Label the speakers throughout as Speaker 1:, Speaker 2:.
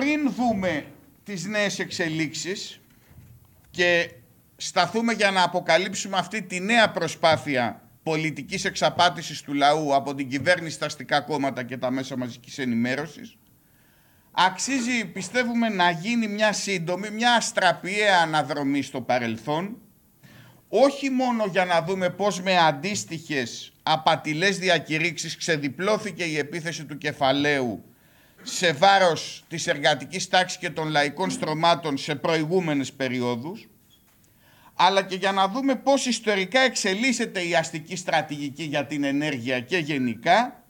Speaker 1: πριν δούμε τις νέες εξελίξεις και σταθούμε για να αποκαλύψουμε αυτή τη νέα προσπάθεια πολιτικής εξαπάτησης του λαού από την κυβέρνηση, τα αστικά κόμματα και τα μέσα μαζικής ενημέρωσης, αξίζει, πιστεύουμε, να γίνει μια σύντομη, μια αστραπιαία αναδρομή στο παρελθόν, όχι μόνο για να δούμε πώς με αντίστοιχες απατηλές διακηρύξεις ξεδιπλώθηκε η επίθεση του κεφαλαίου σε βάρος της εργατικής τάξης και των λαϊκών στρωμάτων σε προηγούμενες περιόδους, αλλά και για να δούμε πώς ιστορικά εξελίσσεται η αστική στρατηγική για την ενέργεια και γενικά,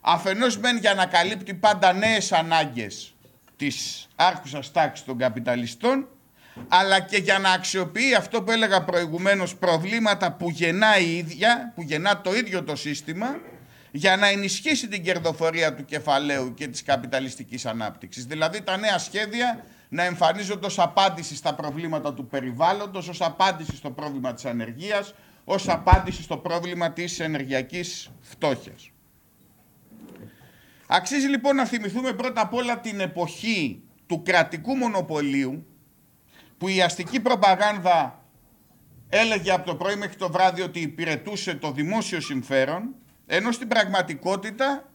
Speaker 1: αφενός μεν για να καλύπτει πάντα νέες ανάγκες της άρχουσας τάξης των καπιταλιστών, αλλά και για να αξιοποιεί αυτό που έλεγα προηγουμένως προβλήματα που γεννά η ίδια, που γεννά το ίδιο το σύστημα, για να ενισχύσει την κερδοφορία του κεφαλαίου και της καπιταλιστικής ανάπτυξης. Δηλαδή τα νέα σχέδια να εμφανίζονται ως απάντηση στα προβλήματα του περιβάλλοντος, ως απάντηση στο πρόβλημα της ανεργίας, ως απάντηση στο πρόβλημα της ενεργειακής φτώχειας. Αξίζει λοιπόν να θυμηθούμε πρώτα απ' όλα την εποχή του κρατικού μονοπωλίου που η αστική προπαγάνδα έλεγε από το πρωί μέχρι το βράδυ ότι υπηρετούσε το δημόσιο συμφέρον ενώ στην πραγματικότητα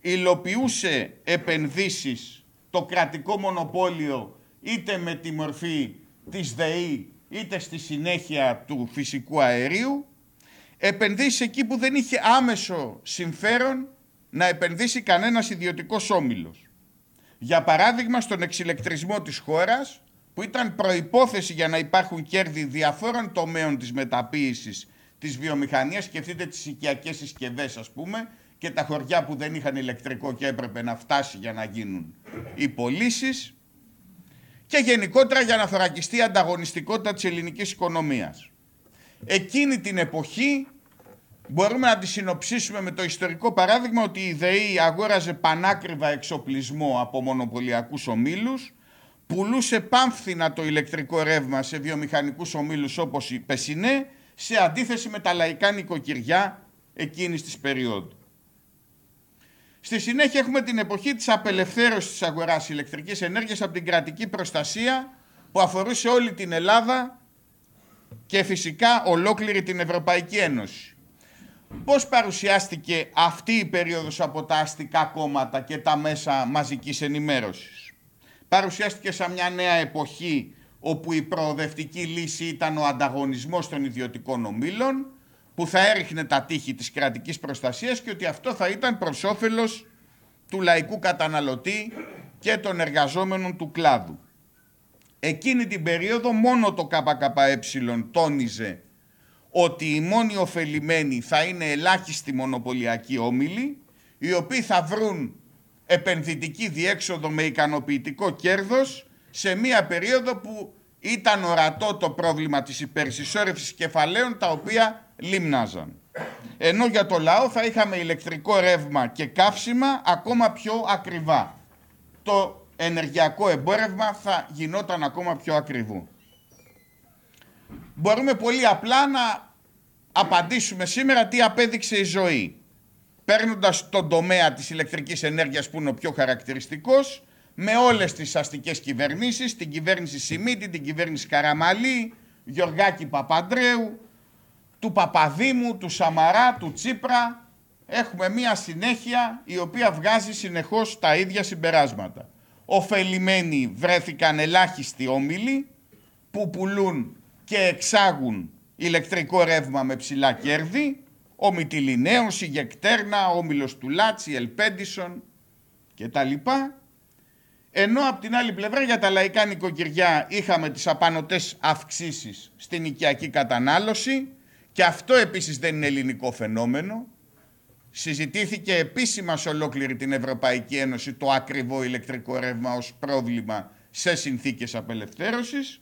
Speaker 1: υλοποιούσε επενδύσεις το κρατικό μονοπόλιο είτε με τη μορφή της ΔΕΗ είτε στη συνέχεια του φυσικού αερίου, επενδύσει εκεί που δεν είχε άμεσο συμφέρον να επενδύσει κανένας ιδιωτικός όμιλος. Για παράδειγμα στον εξηλεκτρισμό της χώρας που ήταν προϋπόθεση για να υπάρχουν κέρδη διαφόρων τομέων της μεταποίησης της βιομηχανίας, σκεφτείτε τις οικιακές συσκευές, ας πούμε και τα χωριά που δεν είχαν ηλεκτρικό και έπρεπε να φτάσει για να γίνουν οι πωλήσεις και γενικότερα για να θωρακιστεί η ανταγωνιστικότητα της ελληνικής οικονομίας. Εκείνη την εποχή μπορούμε να τη συνοψίσουμε με το ιστορικό παράδειγμα ότι η ΔΕΗ αγόραζε πανάκριβα εξοπλισμό από μονοπωλιακούς ομίλους, πουλούσε πάμφθηνα το ηλεκτρικό ρεύμα σε βιομηχανικούς ομίλους όπως η Πεσινέ σε αντίθεση με τα λαϊκά νοικοκυριά εκείνης της περίοδου. Στη συνέχεια έχουμε την εποχή της απελευθέρωσης της αγοράς ηλεκτρικής ενέργειας από την κρατική προστασία που αφορούσε όλη την Ελλάδα και φυσικά ολόκληρη την Ευρωπαϊκή Ένωση. Πώς παρουσιάστηκε αυτή η περίοδος από τα αστικά κόμματα και τα μέσα μαζικής ενημέρωσης. Παρουσιάστηκε σαν μια νέα εποχή όπου η προοδευτική λύση ήταν ο ανταγωνισμός των ιδιωτικών ομίλων που θα έριχνε τα τείχη της κρατικής προστασίας και ότι αυτό θα ήταν προς όφελος του λαϊκού καταναλωτή και των εργαζόμενων του κλάδου. Εκείνη την περίοδο μόνο το ΚΚΕ τόνιζε ότι οι μόνοι ωφελημένοι θα είναι ελάχιστοι μονοπωλιακοί όμιλοι, οι οποίοι θα βρουν επενδυτική διέξοδο με ικανοποιητικό κέρδος σε μία περίοδο που ήταν ορατό το πρόβλημα της υπερσυσσόρευσης κεφαλαίων τα οποία λίμναζαν. Ενώ για το λαό θα είχαμε ηλεκτρικό ρεύμα και καύσιμα ακόμα πιο ακριβά. Το ενεργειακό εμπόρευμα θα γινόταν ακόμα πιο ακριβού. Μπορούμε πολύ απλά να απαντήσουμε σήμερα τι απέδειξε η ζωή. Παίρνοντας τον τομέα της ηλεκτρικής ενέργειας που είναι ο πιο χαρακτηριστικός, με όλες τις αστικές κυβερνήσεις, την κυβέρνηση Σιμίτη, την κυβέρνηση Καραμαλή, Γιωργάκη Παπαντρέου, του Παπαδήμου, του Σαμαρά, του Τσίπρα. Έχουμε μία συνέχεια η οποία βγάζει συνεχώς τα ίδια συμπεράσματα. Οφελημένοι βρέθηκαν ελάχιστοι όμιλοι που πουλούν και εξάγουν ηλεκτρικό ρεύμα με ψηλά κέρδη, ο Μητυλινέος, η Γεκτέρνα, ο Όμιλος του Λάτσι, Ελπέντισον κτλ. Ενώ από την άλλη πλευρά για τα λαϊκά νοικοκυριά είχαμε τις απανοτές αυξήσεις στην οικιακή κατανάλωση και αυτό επίσης δεν είναι ελληνικό φαινόμενο. Συζητήθηκε επίσημα σε ολόκληρη την Ευρωπαϊκή Ένωση το ακριβό ηλεκτρικό ρεύμα ως πρόβλημα σε συνθήκες απελευθέρωσης.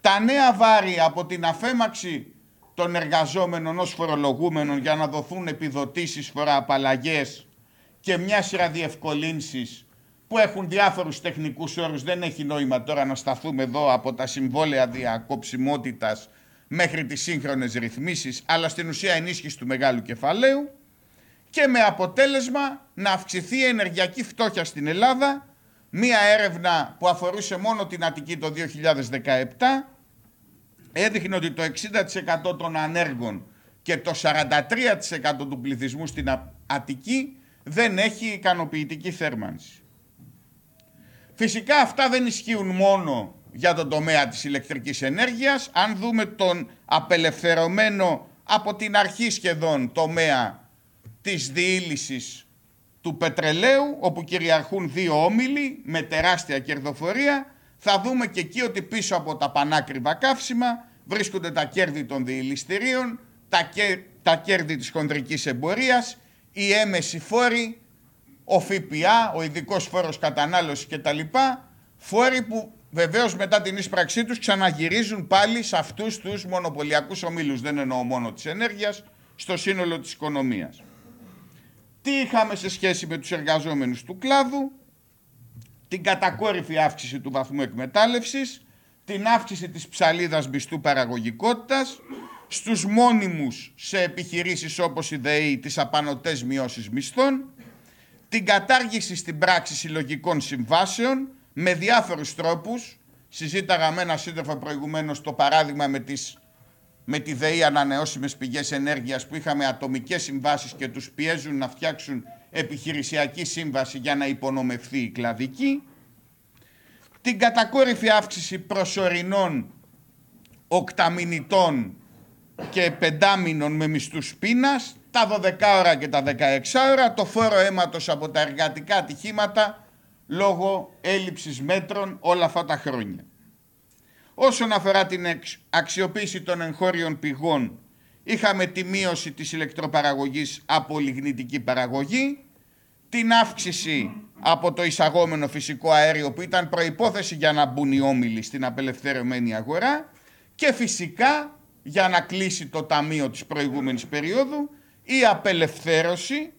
Speaker 1: Τα νέα βάρη από την αφέμαξη των εργαζόμενων ως φορολογούμενων για να δοθούν επιδοτήσεις, φοραπαλλαγές και μια σειρά διευκολύνσεις που έχουν διάφορους τεχνικούς όρους. Δεν έχει νόημα τώρα να σταθούμε εδώ από τα συμβόλαια διακόψιμότητας μέχρι τις σύγχρονες ρυθμίσεις, αλλά στην ουσία ενίσχυση του μεγάλου κεφαλαίου και με αποτέλεσμα να αυξηθεί η ενεργειακή φτώχεια στην Ελλάδα, μία έρευνα που αφορούσε μόνο την Αττική το 2017, έδειχνε ότι το 60% των ανέργων και το 43% του πληθυσμού στην Αττική δεν έχει ικανοποιητική θέρμανση. Φυσικά αυτά δεν ισχύουν μόνο για τον τομέα της ηλεκτρικής ενέργειας. Αν δούμε τον απελευθερωμένο από την αρχή σχεδόν τομέα της διήλυσης του πετρελαίου, όπου κυριαρχούν δύο όμιλοι με τεράστια κερδοφορία, θα δούμε και εκεί ότι πίσω από τα πανάκριβα καύσιμα βρίσκονται τα κέρδη των διηλυστηρίων τα, κέρδη της χονδρικής εμπορίας, οι έμεση φόροι, ο ΦΠΑ, ο ειδικός φόρος κατανάλωσης κτλ. Φόροι που βεβαίως μετά την ίσπραξή τους ξαναγυρίζουν πάλι σε αυτούς τους μονοπωλιακούς ομίλους. Δεν εννοώ μόνο της ενέργειας, στο σύνολο της οικονομίας. Τι είχαμε σε σχέση με τους εργαζόμενους του κλάδου, την κατακόρυφη αύξηση του βαθμού εκμετάλλευσης, την αύξηση της ψαλίδας μισθού παραγωγικότητας, στους μόνιμους σε επιχειρήσεις όπως η ΔΕΗ τις απανοτές μειώσεις μισθών την κατάργηση στην πράξη συλλογικών συμβάσεων με διάφορους τρόπους. Συζήταγα με ένα σύντροφο προηγουμένως το παράδειγμα με, τις, με τη ΔΕΗ ανανεώσιμες πηγές ενέργειας που είχαμε ατομικές συμβάσεις και τους πιέζουν να φτιάξουν επιχειρησιακή σύμβαση για να υπονομευθεί η κλαδική. Την κατακόρυφη αύξηση προσωρινών οκταμινητών και πεντάμινων με μισθούς πείνας, τα 12 ώρα και τα 16 ώρα, το φόρο αίματος από τα εργατικά ατυχήματα λόγω έλλειψης μέτρων όλα αυτά τα χρόνια. Όσον αφορά την αξιοποίηση των εγχώριων πηγών, είχαμε τη μείωση της ηλεκτροπαραγωγής από λιγνητική παραγωγή, την αύξηση από το εισαγόμενο φυσικό αέριο που ήταν προϋπόθεση για να μπουν οι όμιλοι στην απελευθερωμένη αγορά και φυσικά για να κλείσει το ταμείο της προηγούμενης περίοδου η απελευθέρωση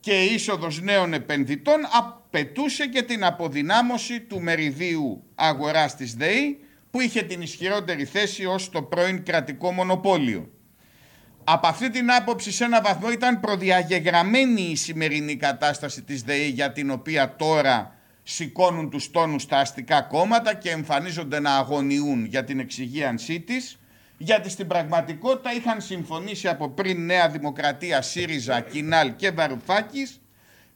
Speaker 1: και η είσοδος νέων επενδυτών απαιτούσε και την αποδυνάμωση του μεριδίου αγοράς της ΔΕΗ που είχε την ισχυρότερη θέση ως το πρώην κρατικό μονοπόλιο. Από αυτή την άποψη σε ένα βαθμό ήταν προδιαγεγραμμένη η σημερινή κατάσταση της ΔΕΗ για την οποία τώρα σηκώνουν τους τόνους τα αστικά κόμματα και εμφανίζονται να αγωνιούν για την εξυγίανσή της γιατί στην πραγματικότητα είχαν συμφωνήσει από πριν Νέα Δημοκρατία, ΣΥΡΙΖΑ, Κινάλ και Βαρουφάκης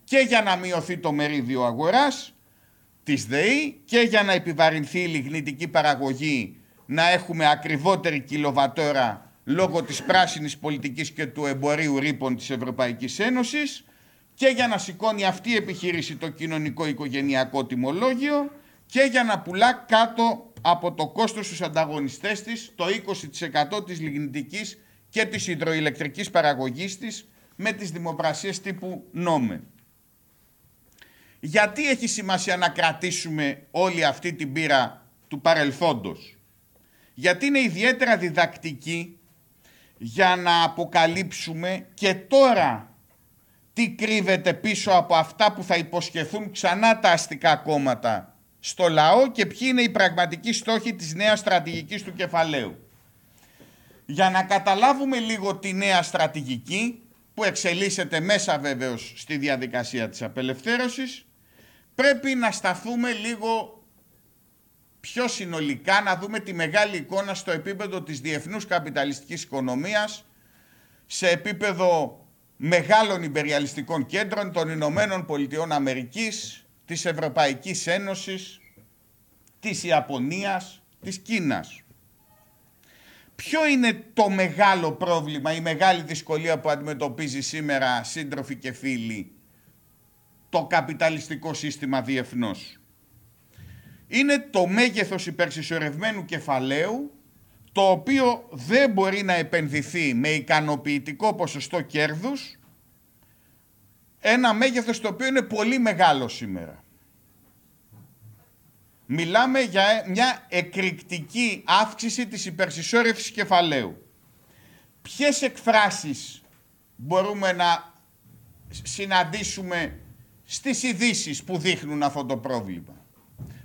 Speaker 1: και για να μειωθεί το μερίδιο αγοράς της ΔΕΗ και για να επιβαρυνθεί η λιγνητική παραγωγή να έχουμε ακριβότερη κιλοβατόρα λόγω της πράσινης πολιτικής και του εμπορίου ρήπων της Ευρωπαϊκής Ένωσης και για να σηκώνει αυτή η επιχείρηση το κοινωνικό οικογενειακό τιμολόγιο και για να πουλά κάτω από το κόστος στους ανταγωνιστές της το 20% της λιγνητικής και της υδροηλεκτρικής παραγωγής της με τις δημοπρασίες τύπου νόμεν. Γιατί έχει σημασία να κρατήσουμε όλη αυτή την πύρα του παρελθόντος. Γιατί είναι ιδιαίτερα διδακτική για να αποκαλύψουμε και τώρα τι κρύβεται πίσω από αυτά που θα υποσχεθούν ξανά τα αστικά κόμματα στο λαό και ποιοι είναι οι πραγματικοί στόχοι της νέας στρατηγικής του κεφαλαίου. Για να καταλάβουμε λίγο τη νέα στρατηγική που εξελίσσεται μέσα βέβαιως στη διαδικασία της απελευθέρωσης πρέπει να σταθούμε λίγο πιο συνολικά να δούμε τη μεγάλη εικόνα στο επίπεδο της διεθνούς καπιταλιστικής οικονομίας σε επίπεδο μεγάλων υπεριαλιστικών κέντρων των Ηνωμένων Πολιτειών Αμερικής, της Ευρωπαϊκής Ένωσης, της Ιαπωνίας, της Κίνας. Ποιο είναι το μεγάλο πρόβλημα, η μεγάλη δυσκολία που αντιμετωπίζει σήμερα σύντροφοι και φίλοι το καπιταλιστικό σύστημα διεθνώς. Είναι το μέγεθος υπερσυσσωρευμένου κεφαλαίου το οποίο δεν μπορεί να επενδυθεί με ικανοποιητικό ποσοστό κέρδους ένα μέγεθος το οποίο είναι πολύ μεγάλο σήμερα. Μιλάμε για ε, μια εκρηκτική αύξηση της υπερσυσσόρευσης κεφαλαίου. Ποιες εκφράσεις μπορούμε να συναντήσουμε στις ειδήσει που δείχνουν αυτό το πρόβλημα.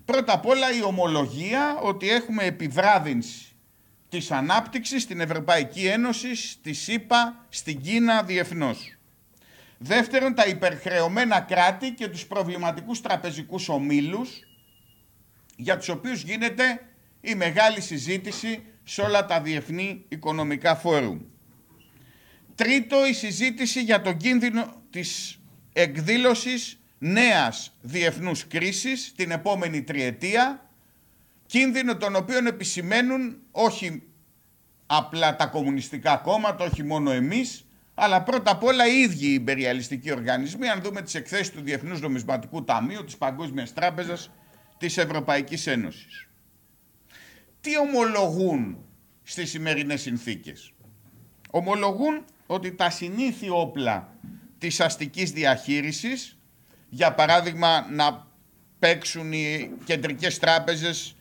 Speaker 1: Πρώτα απ' όλα η ομολογία ότι έχουμε επιβράδυνση της ανάπτυξης στην Ευρωπαϊκή Ένωση, στη ΣΥΠΑ, στην Κίνα διεθνώς. Δεύτερον, τα υπερχρεωμένα κράτη και τους προβληματικούς τραπεζικούς ομίλους, για τους οποίους γίνεται η μεγάλη συζήτηση σε όλα τα διεθνή οικονομικά φόρουμ. Τρίτο, η συζήτηση για τον κίνδυνο της εκδήλωσης νέας διεθνούς κρίσης την επόμενη τριετία, κίνδυνο τον οποίο επισημαίνουν όχι απλά τα κομμουνιστικά κόμματα, όχι μόνο εμείς, αλλά πρώτα απ' όλα οι ίδιοι οι υπεριαλιστικοί οργανισμοί, αν δούμε τις εκθέσεις του Διεθνούς Νομισματικού Ταμείου, της Παγκόσμιας Τράπεζας, της Ευρωπαϊκής Ένωσης. Τι ομολογούν στις σημερινές συνθήκες. Ομολογούν ότι τα συνήθη όπλα της αστικής διαχείρισης, για παράδειγμα να παίξουν οι κεντρικές τράπεζες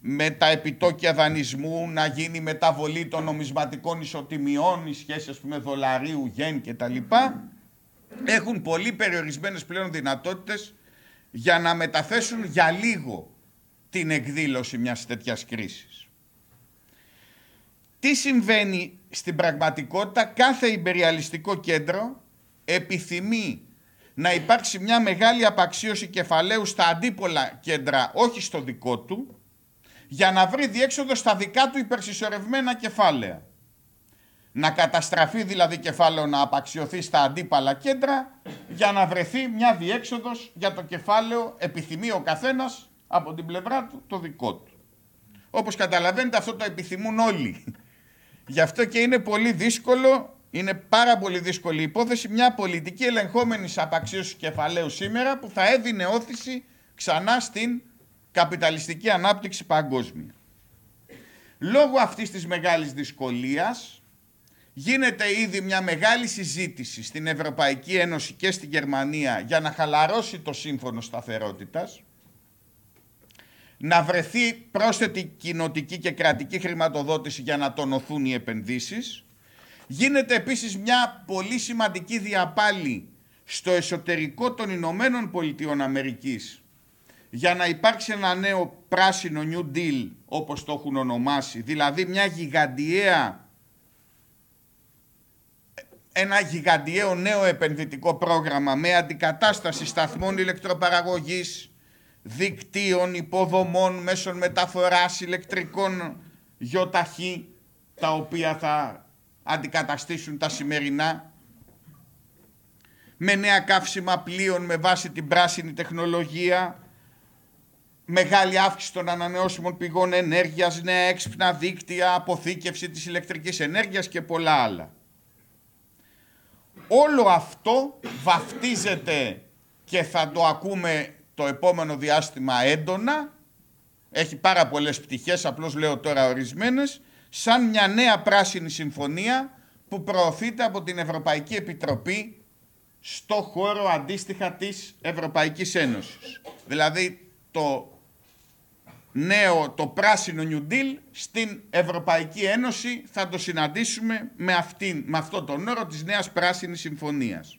Speaker 1: με τα επιτόκια δανεισμού, να γίνει μεταβολή των νομισματικών ισοτιμιών, οι σχέσεις με πούμε, δολαρίου, γεν κτλ. Έχουν πολύ περιορισμένες πλέον δυνατότητες για να μεταθέσουν για λίγο την εκδήλωση μιας τέτοιας κρίσης. Τι συμβαίνει στην πραγματικότητα, κάθε υπεριαλιστικό κέντρο επιθυμεί να υπάρξει μια μεγάλη απαξίωση κεφαλαίου στα αντίπολα κέντρα, όχι στο δικό του, για να βρει διέξοδο στα δικά του υπερσυσσωρευμένα κεφάλαια. Να καταστραφεί δηλαδή κεφάλαιο να απαξιωθεί στα αντίπαλα κέντρα για να βρεθεί μια διέξοδος για το κεφάλαιο επιθυμεί ο καθένας από την πλευρά του το δικό του. Όπως καταλαβαίνετε αυτό το επιθυμούν όλοι. Γι' αυτό και είναι πολύ δύσκολο, είναι πάρα πολύ δύσκολη υπόθεση μια πολιτική ελεγχόμενης απαξίωσης κεφαλαίου σήμερα που θα έδινε όθηση ξανά στην καπιταλιστική ανάπτυξη παγκόσμια. Λόγω αυτής της μεγάλης δυσκολίας γίνεται ήδη μια μεγάλη συζήτηση στην Ευρωπαϊκή Ένωση και στη Γερμανία για να χαλαρώσει το σύμφωνο σταθερότητας, να βρεθεί πρόσθετη κοινοτική και κρατική χρηματοδότηση για να τονωθούν οι επενδύσεις. Γίνεται επίσης μια πολύ σημαντική διαπάλη στο εσωτερικό των Ηνωμένων Πολιτειών Αμερικής για να υπάρξει ένα νέο πράσινο New Deal όπως το έχουν ονομάσει, δηλαδή μια γιγαντιαία ένα γιγαντιαίο νέο επενδυτικό πρόγραμμα με αντικατάσταση σταθμών ηλεκτροπαραγωγής, δικτύων, υποδομών, μέσων μεταφοράς, ηλεκτρικών γιοταχή, τα οποία θα αντικαταστήσουν τα σημερινά, με νέα καύσιμα πλοίων με βάση την πράσινη τεχνολογία, μεγάλη αύξηση των ανανεώσιμων πηγών ενέργειας, νέα έξυπνα δίκτυα, αποθήκευση της ηλεκτρικής ενέργειας και πολλά άλλα. Όλο αυτό βαφτίζεται και θα το ακούμε το επόμενο διάστημα έντονα, έχει πάρα πολλές πτυχές, απλώς λέω τώρα ορισμένες, σαν μια νέα πράσινη συμφωνία που προωθείται από την Ευρωπαϊκή Επιτροπή στο χώρο αντίστοιχα της Ευρωπαϊκής Ένωσης. Δηλαδή το νέο το πράσινο New Deal στην Ευρωπαϊκή Ένωση θα το συναντήσουμε με, αυτόν με αυτό τον όρο της νέας πράσινης συμφωνίας.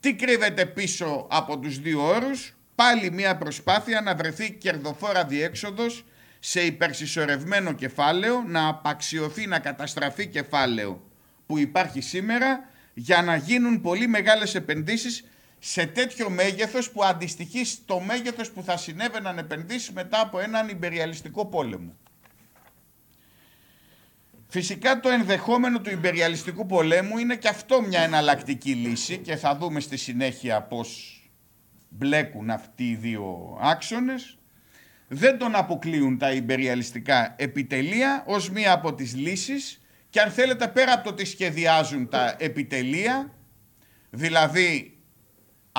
Speaker 1: Τι κρύβεται πίσω από τους δύο όρους, πάλι μια προσπάθεια να βρεθεί κερδοφόρα διέξοδος σε υπερσυσσωρευμένο κεφάλαιο, να απαξιωθεί, να καταστραφεί κεφάλαιο που υπάρχει σήμερα για να γίνουν πολύ μεγάλες επενδύσεις σε τέτοιο μέγεθος που αντιστοιχεί στο μέγεθος που θα συνέβαιναν επενδύσεις μετά από έναν υπεριαλιστικό πόλεμο. Φυσικά το ενδεχόμενο του υπεριαλιστικού πολέμου είναι και αυτό μια εναλλακτική λύση και θα δούμε στη συνέχεια πώς μπλέκουν αυτοί οι δύο άξονες. Δεν τον αποκλείουν τα υπεριαλιστικά επιτελεία ως μία από τις λύσεις και αν θέλετε πέρα από το ότι σχεδιάζουν τα επιτελεία, δηλαδή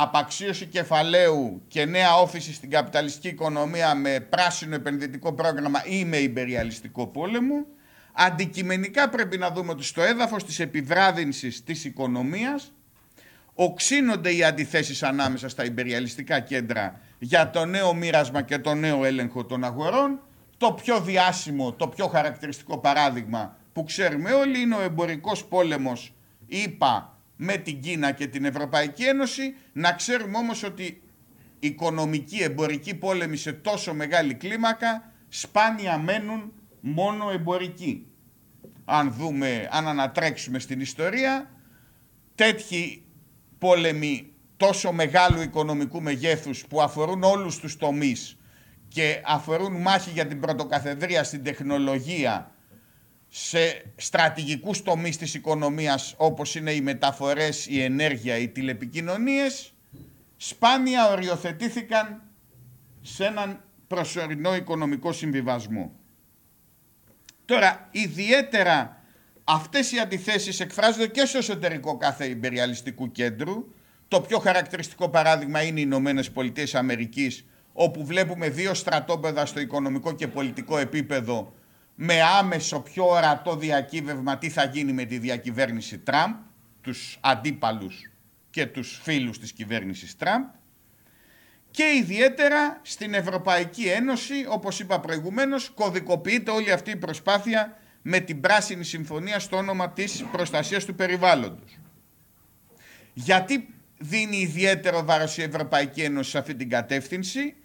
Speaker 1: απαξίωση κεφαλαίου και νέα όφηση στην καπιταλιστική οικονομία με πράσινο επενδυτικό πρόγραμμα ή με υπεριαλιστικό πόλεμο. Αντικειμενικά πρέπει να δούμε ότι στο έδαφος της επιβράδυνσης της οικονομίας οξύνονται οι αντιθέσεις ανάμεσα στα υπεριαλιστικά κέντρα για το νέο μοίρασμα και το νέο έλεγχο των αγορών. Το πιο διάσημο, το πιο χαρακτηριστικό παράδειγμα που ξέρουμε όλοι είναι ο εμπορικός πόλεμος ΙΠΑ με την Κίνα και την Ευρωπαϊκή Ένωση. Να ξέρουμε όμως ότι οικονομική εμπορική πόλεμη σε τόσο μεγάλη κλίμακα σπάνια μένουν μόνο εμπορικοί. Αν δούμε, αν ανατρέξουμε στην ιστορία, τέτοιοι πόλεμοι τόσο μεγάλου οικονομικού μεγέθους που αφορούν όλους τους τομείς και αφορούν μάχη για την πρωτοκαθεδρία στην τεχνολογία, σε στρατηγικούς τομείς της οικονομίας όπως είναι οι μεταφορές, η ενέργεια, οι τηλεπικοινωνίες, σπάνια οριοθετήθηκαν σε έναν προσωρινό οικονομικό συμβιβασμό. Τώρα, ιδιαίτερα αυτές οι αντιθέσεις εκφράζονται και στο εσωτερικό κάθε υπεριαλιστικού κέντρου. Το πιο χαρακτηριστικό παράδειγμα είναι οι Ηνωμένες Πολιτείες Αμερικής, όπου βλέπουμε δύο στρατόπεδα στο οικονομικό και πολιτικό επίπεδο με άμεσο πιο ορατό διακύβευμα τι θα γίνει με τη διακυβέρνηση Τραμπ, τους αντίπαλους και τους φίλους της κυβέρνησης Τραμπ και ιδιαίτερα στην Ευρωπαϊκή Ένωση, όπως είπα προηγουμένως, κωδικοποιείται όλη αυτή η προσπάθεια με την Πράσινη Συμφωνία στο όνομα της προστασίας του περιβάλλοντος. Γιατί δίνει ιδιαίτερο βάρος η Ευρωπαϊκή Ένωση σε αυτή την κατεύθυνση,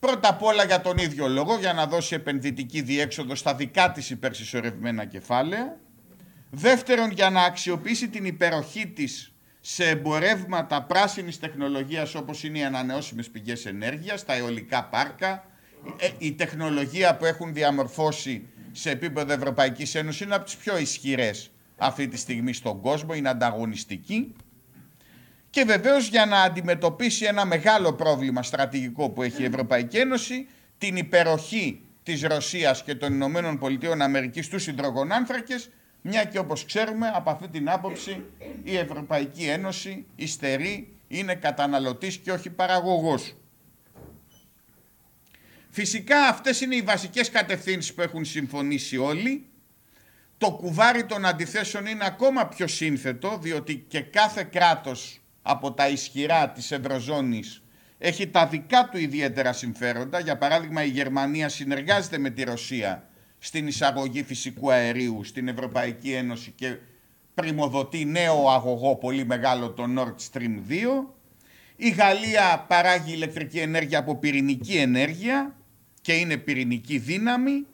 Speaker 1: Πρώτα απ' όλα για τον ίδιο λόγο, για να δώσει επενδυτική διέξοδο στα δικά της υπερσυσσωρευμένα κεφάλαια. Δεύτερον, για να αξιοποιήσει την υπεροχή της σε εμπορεύματα πράσινης τεχνολογίας όπως είναι οι ανανεώσιμες πηγές ενέργειας, τα αιωλικά πάρκα, ε, η τεχνολογία που έχουν διαμορφώσει σε επίπεδο Ευρωπαϊκής Ένωσης είναι από τις πιο ισχυρές αυτή τη στιγμή στον κόσμο, είναι ανταγωνιστική. Και βεβαίως για να αντιμετωπίσει ένα μεγάλο πρόβλημα στρατηγικό που έχει η Ευρωπαϊκή Ένωση, την υπεροχή της Ρωσίας και των Ηνωμένων Πολιτείων Αμερικής στους υδρογονάνθρακες, μια και όπως ξέρουμε από αυτή την άποψη η Ευρωπαϊκή Ένωση υστερεί, είναι καταναλωτής και όχι παραγωγός. Φυσικά αυτές είναι οι βασικές κατευθύνσεις που έχουν συμφωνήσει όλοι. Το κουβάρι των αντιθέσεων είναι ακόμα πιο σύνθετο, διότι και κάθε κράτος από τα ισχυρά της Ευρωζώνης έχει τα δικά του ιδιαίτερα συμφέροντα. Για παράδειγμα η Γερμανία συνεργάζεται με τη Ρωσία στην εισαγωγή φυσικού αερίου στην Ευρωπαϊκή Ένωση και πρημοδοτεί νέο αγωγό πολύ μεγάλο το Nord Stream 2. Η Γαλλία παράγει ηλεκτρική ενέργεια από πυρηνική ενέργεια και είναι πυρηνική δύναμη.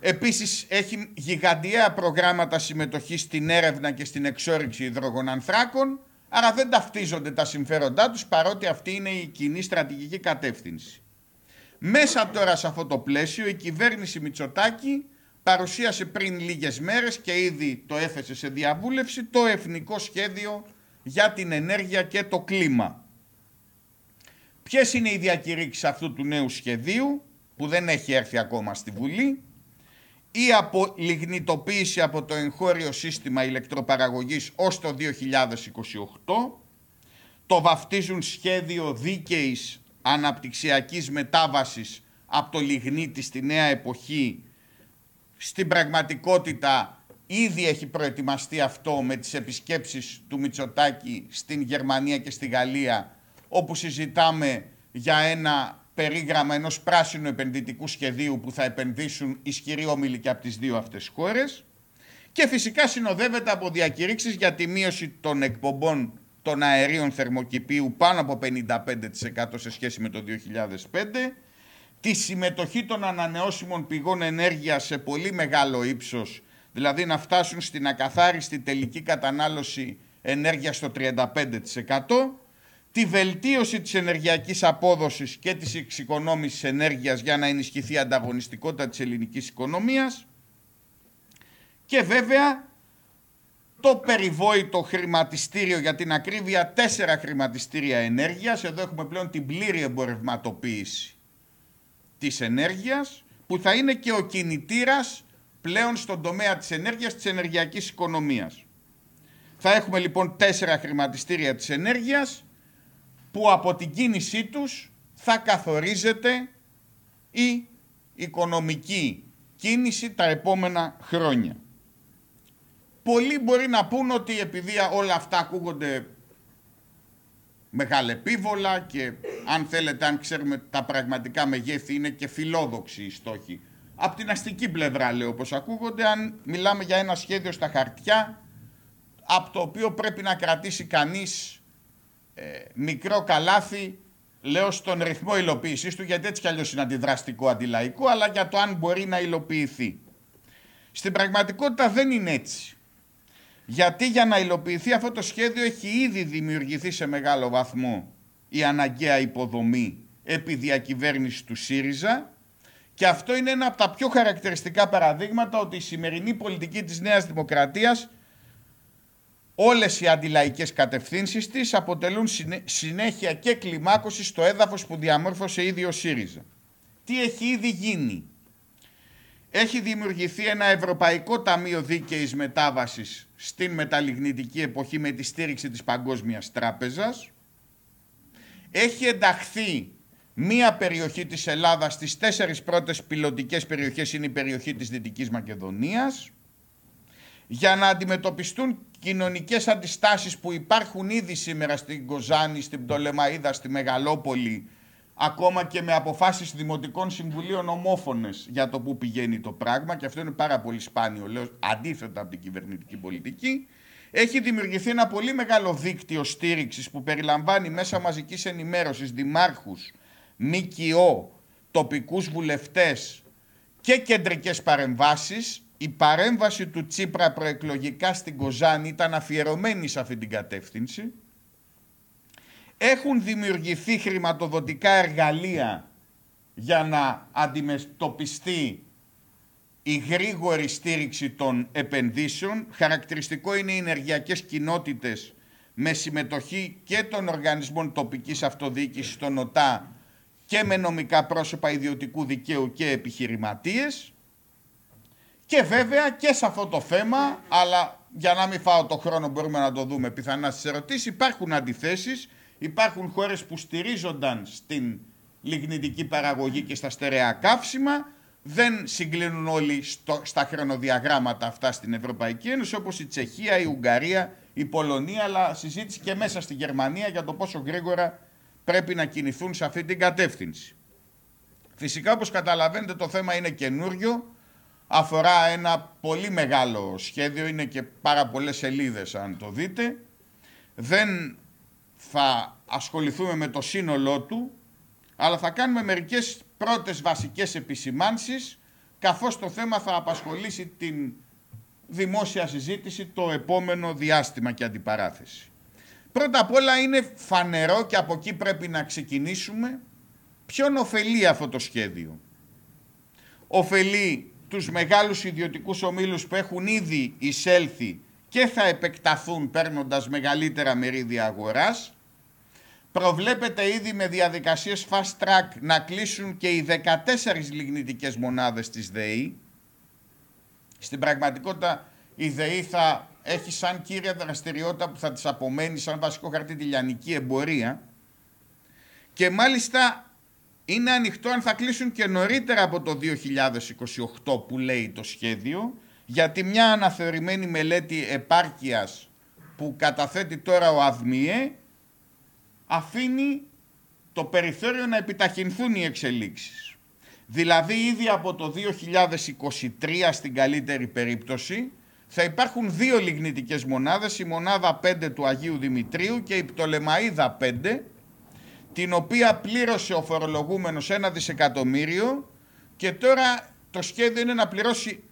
Speaker 1: Επίσης έχει γιγαντιαία προγράμματα συμμετοχής στην έρευνα και στην εξόριξη υδρογονανθράκων Άρα δεν ταυτίζονται τα συμφέροντά τους παρότι αυτή είναι η κοινή στρατηγική κατεύθυνση. Μέσα τώρα σε αυτό το πλαίσιο η κυβέρνηση Μητσοτάκη παρουσίασε πριν λίγες μέρες και ήδη το έθεσε σε διαβούλευση το Εθνικό Σχέδιο για την Ενέργεια και το Κλίμα. Ποιες είναι οι διακηρύξεις αυτού του νέου σχεδίου που δεν έχει έρθει ακόμα στη Βουλή ή από λιγνητοποίηση από το εγχώριο σύστημα ηλεκτροπαραγωγής ως το 2028, το βαφτίζουν σχέδιο δίκαιης αναπτυξιακής μετάβασης από το λιγνίτη στη νέα εποχή. Στην πραγματικότητα ήδη έχει προετοιμαστεί αυτό με τις επισκέψεις του Μητσοτάκη στην Γερμανία και στη Γαλλία, όπου συζητάμε για ένα περίγραμμα ενός πράσινου επενδυτικού σχεδίου που θα επενδύσουν ισχυροί όμιλοι και από τις δύο αυτές χώρες και φυσικά συνοδεύεται από διακηρύξεις για τη μείωση των εκπομπών των αερίων θερμοκηπίου πάνω από 55% σε σχέση με το 2005 τη συμμετοχή των ανανεώσιμων πηγών ενέργειας σε πολύ μεγάλο ύψος, δηλαδή να φτάσουν στην ακαθάριστη τελική κατανάλωση ενέργειας στο 35%, τη βελτίωση της ενεργειακής απόδοσης και της εξοικονόμησης ενέργειας για να ενισχυθεί η ανταγωνιστικότητα της ελληνικής οικονομίας και βέβαια το περιβόητο χρηματιστήριο για την ακρίβεια, τέσσερα χρηματιστήρια ενέργειας. Εδώ έχουμε πλέον την πλήρη εμπορευματοποίηση της ενέργειας που θα είναι και ο κινητήρας πλέον στον τομέα της ενέργειας, της ενεργειακής οικονομίας. Θα έχουμε λοιπόν τέσσερα χρηματιστήρια της ενέργειας που από την κίνησή τους θα καθορίζεται η οικονομική κίνηση τα επόμενα χρόνια. Πολλοί μπορεί να πούν ότι επειδή όλα αυτά ακούγονται μεγάλεπίβολα και αν θέλετε, αν ξέρουμε τα πραγματικά μεγέθη είναι και φιλόδοξοι οι στόχοι. Από την αστική πλευρά λέω όπως ακούγονται, αν μιλάμε για ένα σχέδιο στα χαρτιά από το οποίο πρέπει να κρατήσει κανείς ε, μικρό καλάθι, λέω στον ρυθμό υλοποίησης του, γιατί έτσι κι αλλιώς είναι αντιδραστικό αντιλαϊκό, αλλά για το αν μπορεί να υλοποιηθεί. Στην πραγματικότητα δεν είναι έτσι. Γιατί για να υλοποιηθεί αυτό το σχέδιο έχει ήδη δημιουργηθεί σε μεγάλο βαθμό η αναγκαία υποδομή επί διακυβέρνησης του ΣΥΡΙΖΑ και αυτό είναι ένα από τα πιο χαρακτηριστικά παραδείγματα ότι η σημερινή πολιτική της Νέας Δημοκρατίας Όλες οι αντιλαϊκές κατευθύνσεις της αποτελούν συνέχεια και κλιμάκωση στο έδαφος που διαμόρφωσε ήδη ο ΣΥΡΙΖΑ. Τι έχει ήδη γίνει. Έχει δημιουργηθεί ένα Ευρωπαϊκό Ταμείο Δίκαιης Μετάβασης στην μεταλλιγνητική εποχή με τη στήριξη της Παγκόσμιας Τράπεζας. Έχει ενταχθεί μία περιοχή της Ελλάδας, στις τέσσερις πρώτες πιλωτικές περιοχές είναι η περιοχή της Δυτικής Μακεδονίας, για να αντιμετωπιστούν κοινωνικές αντιστάσεις που υπάρχουν ήδη σήμερα στην Κοζάνη, στην Πτολεμαίδα, στη Μεγαλόπολη, ακόμα και με αποφάσεις δημοτικών συμβουλίων ομόφωνες για το που πηγαίνει το πράγμα και αυτό είναι πάρα πολύ σπάνιο, λέω, αντίθετα από την κυβερνητική πολιτική, έχει δημιουργηθεί ένα πολύ μεγάλο δίκτυο στήριξης που περιλαμβάνει μέσα μαζικής ενημέρωσης, δημάρχους, ΜΚΟ, τοπικούς βουλευτές και κεντρικές παρεμβάσεις η παρέμβαση του Τσίπρα προεκλογικά στην Κοζάνη ήταν αφιερωμένη σε αυτή την κατεύθυνση. Έχουν δημιουργηθεί χρηματοδοτικά εργαλεία για να αντιμετωπιστεί η γρήγορη στήριξη των επενδύσεων. Χαρακτηριστικό είναι οι ενεργειακές κοινότητες με συμμετοχή και των οργανισμών τοπικής αυτοδιοίκησης των ΟΤΑ και με νομικά πρόσωπα ιδιωτικού δικαίου και επιχειρηματίες. Και βέβαια και σε αυτό το θέμα, αλλά για να μην φάω το χρόνο μπορούμε να το δούμε πιθανά στις ερωτήσεις, υπάρχουν αντιθέσεις, υπάρχουν χώρες που στηρίζονταν στην λιγνητική παραγωγή και στα στερεά καύσιμα, δεν συγκλίνουν όλοι στο, στα χρονοδιαγράμματα αυτά στην Ευρωπαϊκή Ένωση, όπως η Τσεχία, η Ουγγαρία, η Πολωνία, αλλά συζήτηση και μέσα στη Γερμανία για το πόσο γρήγορα πρέπει να κινηθούν σε αυτή την κατεύθυνση. Φυσικά, όπως καταλαβαίνετε, το θέμα είναι καινούριο, αφορά ένα πολύ μεγάλο σχέδιο, είναι και πάρα πολλές σελίδες αν το δείτε. Δεν θα ασχοληθούμε με το σύνολό του, αλλά θα κάνουμε μερικές πρώτες βασικές επισημάνσεις, καθώς το θέμα θα απασχολήσει την δημόσια συζήτηση το επόμενο διάστημα και αντιπαράθεση. Πρώτα απ' όλα είναι φανερό και από εκεί πρέπει να ξεκινήσουμε ποιον ωφελεί αυτό το σχέδιο. Οφελεί τους μεγάλους ιδιωτικούς ομίλους που έχουν ήδη εισέλθει και θα επεκταθούν παίρνοντας μεγαλύτερα μερίδια αγοράς. Προβλέπεται ήδη με διαδικασίες fast track να κλείσουν και οι 14 λιγνητικές μονάδες της ΔΕΗ. Στην πραγματικότητα η ΔΕΗ θα έχει σαν κύρια δραστηριότητα που θα της απομένει σαν βασικό χαρτί τη λιανική εμπορία και μάλιστα είναι ανοιχτό αν θα κλείσουν και νωρίτερα από το 2028 που λέει το σχέδιο, γιατί μια αναθεωρημένη μελέτη επάρκειας που καταθέτει τώρα ο ΑΔΜΙΕ αφήνει το περιθώριο να επιταχυνθούν οι εξελίξεις. Δηλαδή ήδη από το 2023 στην καλύτερη περίπτωση θα υπάρχουν δύο λιγνητικές μονάδες, η μονάδα 5 του Αγίου Δημητρίου και η Πτολεμαίδα 5, την οποία πλήρωσε ο φορολογούμενος ένα δισεκατομμύριο και τώρα το σχέδιο είναι να πληρώσει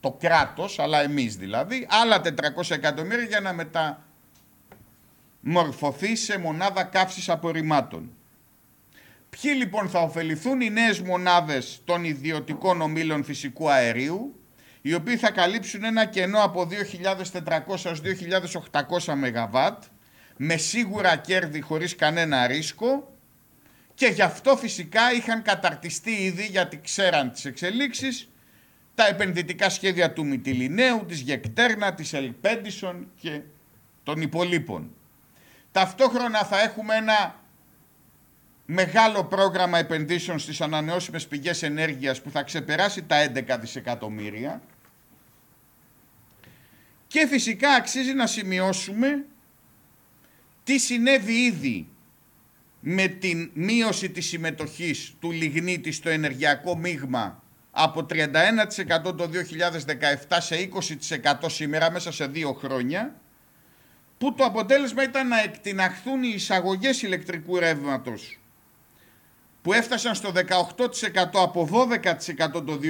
Speaker 1: το κράτος, αλλά εμείς δηλαδή, άλλα 400 εκατομμύρια για να μεταμορφωθεί σε μονάδα καύσης απορριμμάτων. Ποιοι λοιπόν θα ωφεληθούν οι νέες μονάδες των ιδιωτικών ομήλων φυσικού αερίου, οι οποίοι θα καλύψουν ένα κενό από 2.400 έως 2.800 ΜΒ, με σίγουρα κέρδη χωρίς κανένα ρίσκο και γι' αυτό φυσικά είχαν καταρτιστεί ήδη γιατί ξέραν τις εξελίξεις τα επενδυτικά σχέδια του Μιτιλινέου, της Γεκτέρνα, της Ελπέντισον και των υπολείπων. Ταυτόχρονα θα έχουμε ένα μεγάλο πρόγραμμα επενδύσεων στις ανανεώσιμες πηγές ενέργειας που θα ξεπεράσει τα 11 δισεκατομμύρια και φυσικά αξίζει να σημειώσουμε τι συνέβη ήδη με την μείωση της συμμετοχής του λιγνίτη στο ενεργειακό μείγμα από 31% το 2017 σε 20% σήμερα μέσα σε δύο χρόνια που το αποτέλεσμα ήταν να εκτιναχθούν οι εισαγωγές ηλεκτρικού ρεύματος που έφτασαν στο 18% από 12% το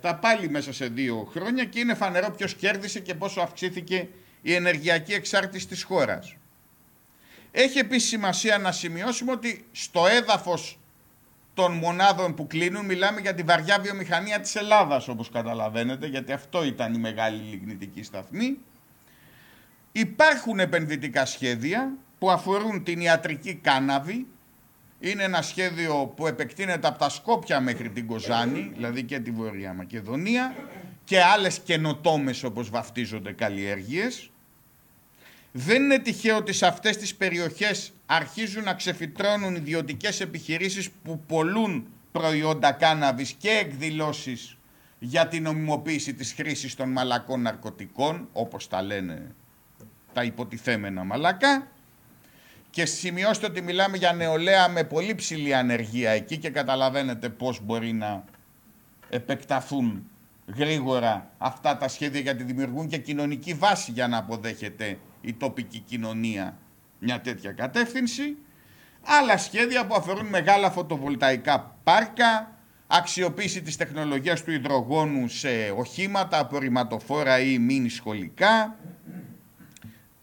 Speaker 1: 2017 πάλι μέσα σε δύο χρόνια και είναι φανερό ποιος κέρδισε και πόσο αυξήθηκε η ενεργειακή εξάρτηση της χώρας. Έχει επίσης σημασία να σημειώσουμε ότι στο έδαφος των μονάδων που κλείνουν μιλάμε για τη βαριά βιομηχανία της Ελλάδας όπως καταλαβαίνετε γιατί αυτό ήταν η μεγάλη λιγνητική σταθμή. Υπάρχουν επενδυτικά σχέδια που αφορούν την ιατρική κάναβη. Είναι ένα σχέδιο που επεκτείνεται από τα Σκόπια μέχρι την Κοζάνη, δηλαδή και τη Βορειά Μακεδονία και άλλες καινοτόμες όπως βαφτίζονται καλλιέργειες. Δεν είναι τυχαίο ότι σε αυτές τις περιοχές αρχίζουν να ξεφυτρώνουν ιδιωτικές επιχειρήσεις που πολλούν προϊόντα κάναβης και εκδηλώσεις για την νομιμοποίηση της χρήσης των μαλακών ναρκωτικών, όπως τα λένε τα υποτιθέμενα μαλακά. Και σημειώστε ότι μιλάμε για νεολαία με πολύ ψηλή ανεργία εκεί και καταλαβαίνετε πώς μπορεί να επεκταθούν γρήγορα αυτά τα σχέδια γιατί δημιουργούν και κοινωνική βάση για να αποδέχεται η τοπική κοινωνία μια τέτοια κατεύθυνση. Άλλα σχέδια που αφορούν μεγάλα φωτοβολταϊκά πάρκα, αξιοποίηση της τεχνολογίας του υδρογόνου σε οχήματα, απορριμματοφόρα ή μήνυ σχολικά,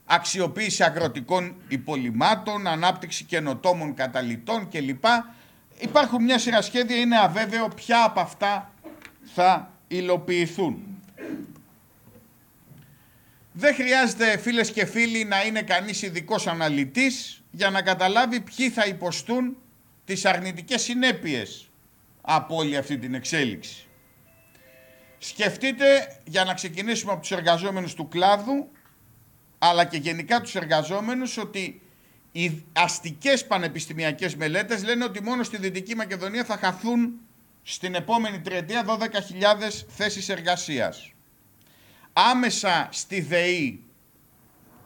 Speaker 1: αξιοποίηση αγροτικών υπολοιμάτων, ανάπτυξη καινοτόμων καταλυτών κλπ. Υπάρχουν μια σειρά σχέδια, είναι αβέβαιο ποια από αυτά θα υλοποιηθούν. Δεν χρειάζεται φίλες και φίλοι να είναι κανείς ειδικός αναλυτής για να καταλάβει ποιοι θα υποστούν τις αρνητικές συνέπειες από όλη αυτή την εξέλιξη. Σκεφτείτε, για να ξεκινήσουμε από τους εργαζόμενους του κλάδου, αλλά και γενικά τους εργαζόμενους, ότι οι αστικές πανεπιστημιακές μελέτες λένε ότι μόνο στη Δυτική Μακεδονία θα χαθούν στην επόμενη τριετία 12.000 θέσεις εργασίας άμεσα στη ΔΕΗ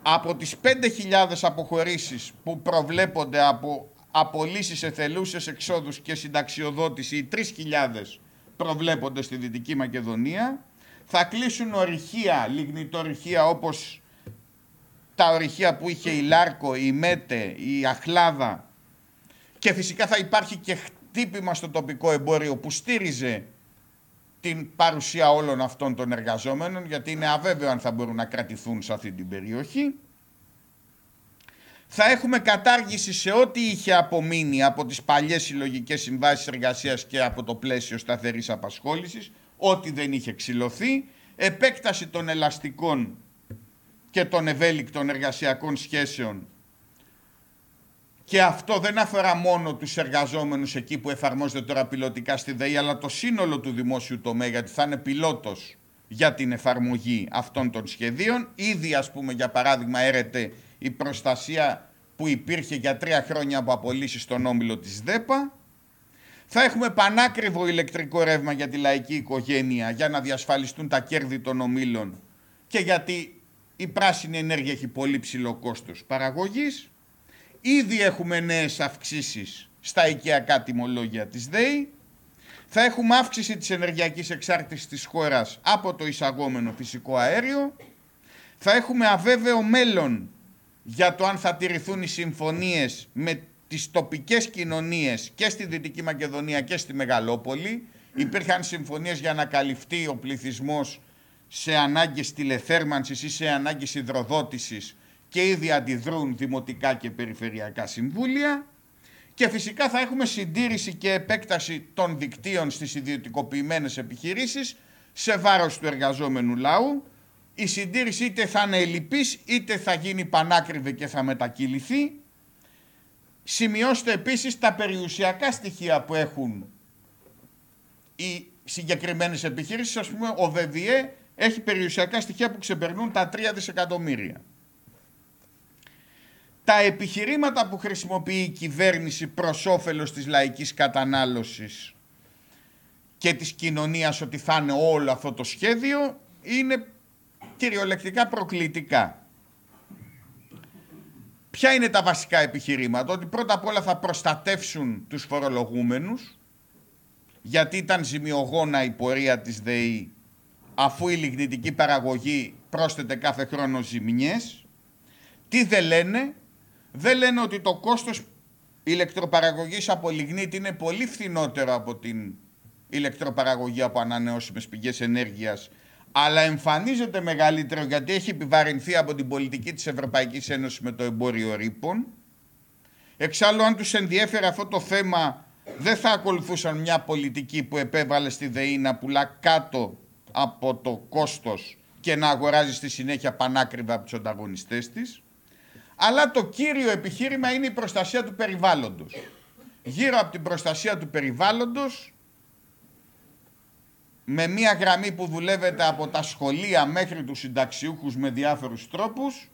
Speaker 1: από τις 5.000 αποχωρήσεις που προβλέπονται από απολύσεις εθελούσες εξόδους και συνταξιοδότηση, οι 3.000 προβλέπονται στη Δυτική Μακεδονία, θα κλείσουν ορυχεία, λιγνητορυχεία όπως τα ορυχεία που είχε η Λάρκο, η Μέτε, η Αχλάδα και φυσικά θα υπάρχει και χτύπημα στο τοπικό εμπόριο που στήριζε την παρουσία όλων αυτών των εργαζόμενων, γιατί είναι αβέβαιο αν θα μπορούν να κρατηθούν σε αυτή την περιοχή. Θα έχουμε κατάργηση σε ό,τι είχε απομείνει από τις παλιές συλλογικές συμβάσεις εργασίας και από το πλαίσιο σταθερής απασχόλησης, ό,τι δεν είχε ξυλωθεί, επέκταση των ελαστικών και των ευέλικτων εργασιακών σχέσεων και αυτό δεν αφορά μόνο τους εργαζόμενους εκεί που εφαρμόζεται τώρα πιλωτικά στη ΔΕΗ, αλλά το σύνολο του δημόσιου τομέα, γιατί θα είναι πιλότος για την εφαρμογή αυτών των σχεδίων. Ήδη, ας πούμε, για παράδειγμα, έρεται η προστασία που υπήρχε για τρία χρόνια από απολύσεις στον όμιλο της ΔΕΠΑ. Θα έχουμε πανάκριβο ηλεκτρικό ρεύμα για τη λαϊκή οικογένεια για να διασφαλιστούν τα κέρδη των ομίλων και γιατί η πράσινη ενέργεια έχει πολύ ψηλό κόστος παραγωγής. Ήδη έχουμε νέες αυξήσεις στα οικιακά τιμολόγια της ΔΕΗ. Θα έχουμε αύξηση της ενεργειακής εξάρτησης της χώρας από το εισαγόμενο φυσικό αέριο. Θα έχουμε αβέβαιο μέλλον για το αν θα τηρηθούν οι συμφωνίες με τις τοπικές κοινωνίες και στη Δυτική Μακεδονία και στη Μεγαλόπολη. Υπήρχαν συμφωνίες για να καλυφθεί ο πληθυσμός σε ανάγκες τηλεθέρμανσης ή σε ανάγκες υδροδότησης και ήδη αντιδρούν δημοτικά και περιφερειακά συμβούλια και φυσικά θα έχουμε συντήρηση και επέκταση των δικτύων στις ιδιωτικοποιημένες επιχειρήσεις σε βάρος του εργαζόμενου λαού. Η συντήρηση είτε θα είναι ελλειπής είτε θα γίνει πανάκριβη και θα μετακυληθεί. Σημειώστε επίσης τα περιουσιακά στοιχεία που έχουν οι συγκεκριμένες επιχείρησεις. Ας πούμε ο ΒΔΕ έχει περιουσιακά στοιχεία που ξεπερνούν τα 3 δισεκατομμύρια τα επιχειρήματα που χρησιμοποιεί η κυβέρνηση προς όφελος της λαϊκής κατανάλωσης και της κοινωνίας ότι θα είναι όλο αυτό το σχέδιο είναι κυριολεκτικά προκλητικά. Ποια είναι τα βασικά επιχειρήματα, ότι πρώτα απ' όλα θα προστατεύσουν τους φορολογούμενους, γιατί ήταν ζημιογόνα η πορεία της ΔΕΗ, αφού η λιγνητική παραγωγή πρόσθεται κάθε χρόνο ζημιές. Τι δεν λένε, δεν λένε ότι το κόστος ηλεκτροπαραγωγής από λιγνίτη είναι πολύ φθηνότερο από την ηλεκτροπαραγωγή από ανανεώσιμες πηγές ενέργειας αλλά εμφανίζεται μεγαλύτερο γιατί έχει επιβαρυνθεί από την πολιτική της Ευρωπαϊκής Ένωσης με το εμπόριο ρήπων. Εξάλλου αν τους ενδιέφερε αυτό το θέμα δεν θα ακολουθούσαν μια πολιτική που επέβαλε στη ΔΕΗ να πουλά κάτω από το κόστος και να αγοράζει στη συνέχεια πανάκριβα από τους ανταγωνιστές της αλλά το κύριο επιχείρημα είναι η προστασία του περιβάλλοντος. Γύρω από την προστασία του περιβάλλοντος, με μία γραμμή που δουλεύεται από τα σχολεία μέχρι τους συνταξιούχους με διάφορους τρόπους,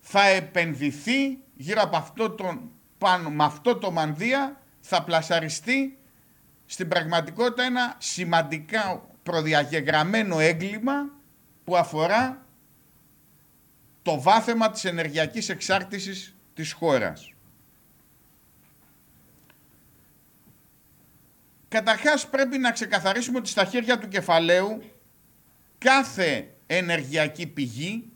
Speaker 1: θα επενδυθεί γύρω από αυτό το, πάνω, με αυτό το μανδύα, θα πλασαριστεί στην πραγματικότητα ένα σημαντικά προδιαγεγραμμένο έγκλημα που αφορά το βάθεμα της ενεργειακής εξάρτησης της χώρας. Καταρχάς πρέπει να ξεκαθαρίσουμε ότι στα χέρια του κεφαλαίου κάθε ενεργειακή πηγή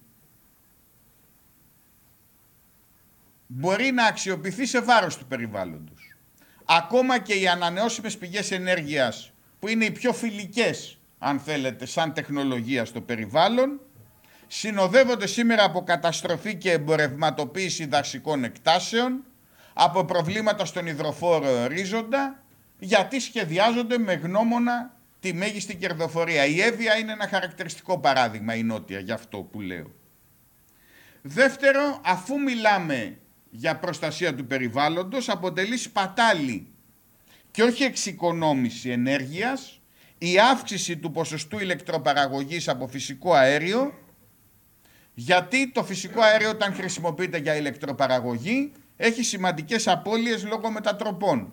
Speaker 1: μπορεί να αξιοποιηθεί σε βάρος του περιβάλλοντος. Ακόμα και οι ανανεώσιμες πηγές ενέργειας που είναι οι πιο φιλικές, αν θέλετε, σαν τεχνολογία στο περιβάλλον, συνοδεύονται σήμερα από καταστροφή και εμπορευματοποίηση δασικών εκτάσεων, από προβλήματα στον υδροφόρο ορίζοντα, γιατί σχεδιάζονται με γνώμονα τη μέγιστη κερδοφορία. Η Εύβοια είναι ένα χαρακτηριστικό παράδειγμα η Νότια για αυτό που λέω. Δεύτερο, αφού μιλάμε για προστασία του περιβάλλοντος, αποτελεί σπατάλη και όχι εξοικονόμηση ενέργειας, η αύξηση του ποσοστού ηλεκτροπαραγωγής από φυσικό αέριο γιατί το φυσικό αέριο όταν χρησιμοποιείται για ηλεκτροπαραγωγή έχει σημαντικές απώλειες λόγω μετατροπών.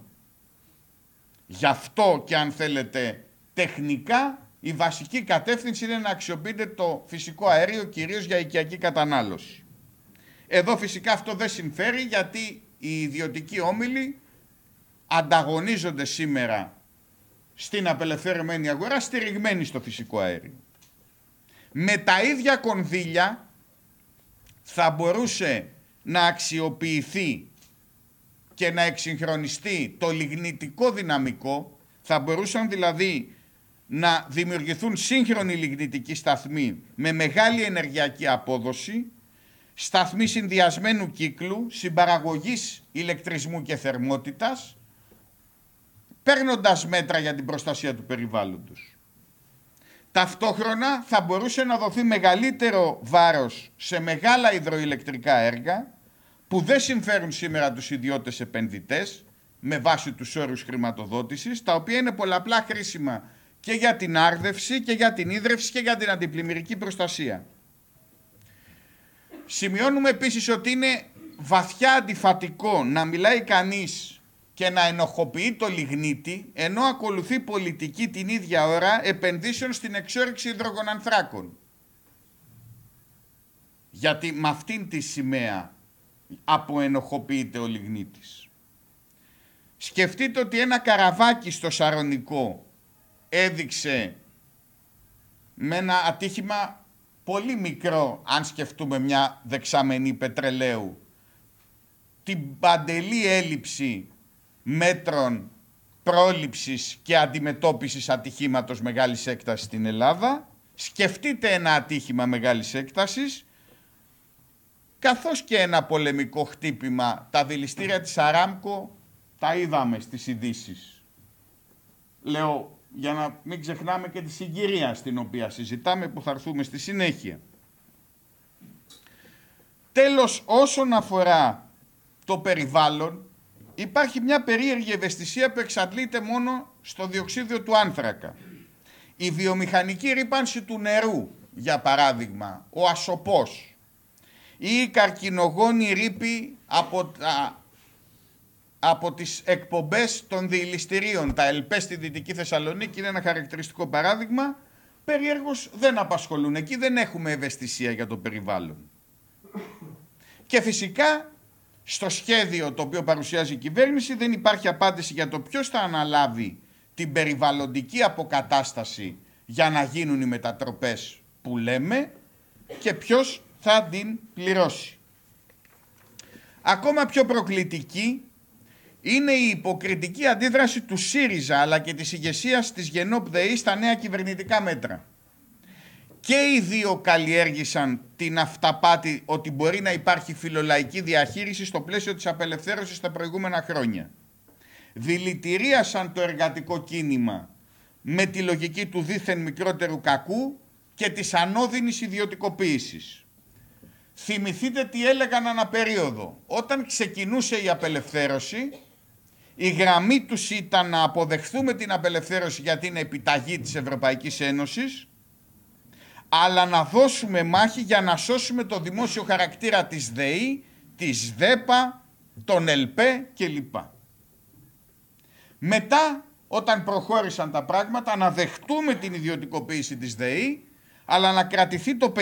Speaker 1: Γι' αυτό και αν θέλετε τεχνικά η βασική κατεύθυνση είναι να αξιοποιείται το φυσικό αέριο κυρίως για οικιακή κατανάλωση. Εδώ φυσικά αυτό δεν συμφέρει γιατί οι ιδιωτικοί όμιλοι ανταγωνίζονται σήμερα στην απελευθερωμένη αγορά στηριγμένοι στο φυσικό αέριο. Με τα ίδια κονδύλια θα μπορούσε να αξιοποιηθεί και να εξυγχρονιστεί το λιγνητικό δυναμικό, θα μπορούσαν δηλαδή να δημιουργηθούν σύγχρονοι λιγνητικοί σταθμοί με μεγάλη ενεργειακή απόδοση, σταθμοί συνδυασμένου κύκλου, συμπαραγωγής ηλεκτρισμού και θερμότητας, παίρνοντας μέτρα για την προστασία του περιβάλλοντος. Ταυτόχρονα θα μπορούσε να δοθεί μεγαλύτερο βάρος σε μεγάλα υδροηλεκτρικά έργα που δεν συμφέρουν σήμερα τους ιδιώτες επενδυτές με βάση τους όρους χρηματοδότησης, τα οποία είναι πολλαπλά χρήσιμα και για την άρδευση και για την ίδρυυση και για την αντιπλημμυρική προστασία. Σημειώνουμε επίσης ότι είναι βαθιά αντιφατικό να μιλάει κανείς και να ενοχοποιεί το λιγνίτη, ενώ ακολουθεί πολιτική την ίδια ώρα επενδύσεων στην εξόρυξη υδρογονανθράκων. Γιατί με αυτήν τη σημαία αποενοχοποιείται ο λιγνίτης. Σκεφτείτε ότι ένα καραβάκι στο Σαρονικό έδειξε με ένα ατύχημα πολύ μικρό, αν σκεφτούμε μια δεξαμενή πετρελαίου, την παντελή έλλειψη μέτρων πρόληψης και αντιμετώπισης ατυχήματος μεγάλης έκτασης στην Ελλάδα. Σκεφτείτε ένα ατύχημα μεγάλης έκτασης, καθώς και ένα πολεμικό χτύπημα. Τα δηληστήρια της Αράμκο τα είδαμε στις ειδήσεις. Λέω για να μην ξεχνάμε και τη συγκυρία στην οποία συζητάμε που θα έρθουμε στη συνέχεια. Τέλος όσον αφορά το περιβάλλον, υπάρχει μια περίεργη ευαισθησία που εξαντλείται μόνο στο διοξίδιο του άνθρακα. Η βιομηχανική ρήπανση του νερού, για παράδειγμα, ο ασωπός ή η καρκινογόνη ρήπη από, τα, από τις εκπομπές των διηληστηρίων. Τα ΕΛΠΕ στη Δυτική Θεσσαλονίκη είναι ένα χαρακτηριστικό παράδειγμα. Περιέργως δεν απασχολούν. Εκεί δεν έχουμε ευαισθησία για το περιβάλλον. Και φυσικά στο σχέδιο το οποίο παρουσιάζει η κυβέρνηση δεν υπάρχει απάντηση για το ποιος θα αναλάβει την περιβαλλοντική αποκατάσταση για να γίνουν οι μετατροπές που λέμε και ποιος θα την πληρώσει. Ακόμα πιο προκλητική είναι η υποκριτική αντίδραση του ΣΥΡΙΖΑ αλλά και της ηγεσίας της ΓΕΝΟΠΔΕΗ στα νέα κυβερνητικά μέτρα και οι δύο καλλιέργησαν την αυταπάτη ότι μπορεί να υπάρχει φιλολαϊκή διαχείριση στο πλαίσιο της απελευθέρωσης τα προηγούμενα χρόνια. Δηλητηρίασαν το εργατικό κίνημα με τη λογική του δίθεν μικρότερου κακού και της ανώδυνης ιδιωτικοποίησης. Θυμηθείτε τι έλεγαν περίοδο. Όταν ξεκινούσε η απελευθέρωση, η γραμμή τους ήταν να αποδεχθούμε την απελευθέρωση γιατί είναι επιταγή της Ευρωπαϊκής Ένωσης αλλά να δώσουμε μάχη για να σώσουμε το δημόσιο χαρακτήρα της ΔΕΗ, της ΔΕΠΑ, των ΕΛΠΕ κλπ. Μετά, όταν προχώρησαν τα πράγματα, να δεχτούμε την ιδιωτικοποίηση της ΔΕΗ, αλλά να κρατηθεί το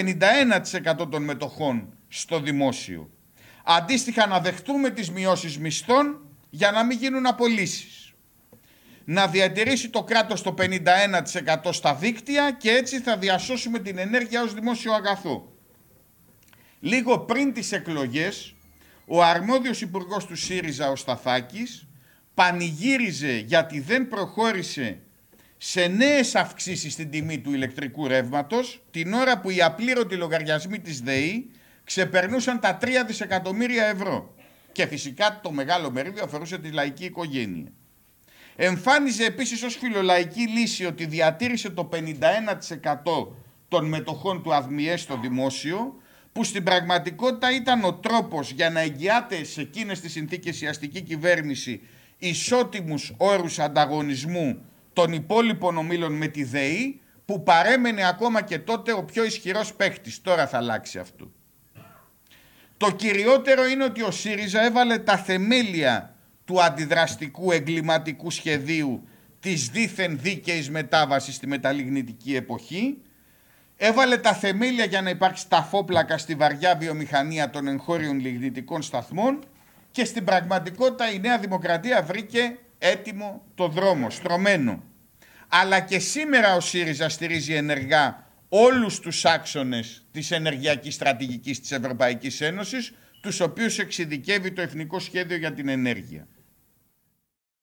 Speaker 1: 51% των μετοχών στο δημόσιο. Αντίστοιχα, να δεχτούμε τις μειώσεις μισθών για να μην γίνουν απολύσεις να διατηρήσει το κράτος το 51% στα δίκτυα και έτσι θα διασώσουμε την ενέργεια ως δημόσιο αγαθό. Λίγο πριν τις εκλογές, ο αρμόδιος υπουργός του ΣΥΡΙΖΑ, ο Σταθάκης, πανηγύριζε γιατί δεν προχώρησε σε νέες αυξήσεις στην τιμή του ηλεκτρικού ρεύματος, την ώρα που οι απλήρωτοι λογαριασμοί της ΔΕΗ ξεπερνούσαν τα 3 δισεκατομμύρια ευρώ. Και φυσικά το μεγάλο μερίδιο αφορούσε τη λαϊκή οικογένεια. Εμφάνιζε επίσης ως φιλολαϊκή λύση ότι διατήρησε το 51% των μετοχών του ΑΔΜΙΕ στο δημόσιο, που στην πραγματικότητα ήταν ο τρόπος για να εγγυάται σε εκείνες τις συνθήκες η αστική κυβέρνηση ισότιμους όρους ανταγωνισμού των υπόλοιπων ομίλων με τη ΔΕΗ, που παρέμενε ακόμα και τότε ο πιο ισχυρός παίχτης. Τώρα θα αλλάξει αυτό. Το κυριότερο είναι ότι ο ΣΥΡΙΖΑ έβαλε τα θεμέλια του αντιδραστικού εγκληματικού σχεδίου της δίθεν δίκαιης μετάβασης στη μεταλιγνητική εποχή, έβαλε τα θεμέλια για να υπάρξει ταφόπλακα στη βαριά βιομηχανία των εγχώριων λιγνητικών σταθμών και στην πραγματικότητα η Νέα Δημοκρατία βρήκε έτοιμο το δρόμο, στρωμένο. Αλλά και σήμερα ο ΣΥΡΙΖΑ στηρίζει ενεργά όλους τους άξονες της ενεργειακής στρατηγικής της Ευρωπαϊκής Ένωσης, τους οποίους εξειδικεύει το Εθνικό Σχέδιο για την Ενέργεια.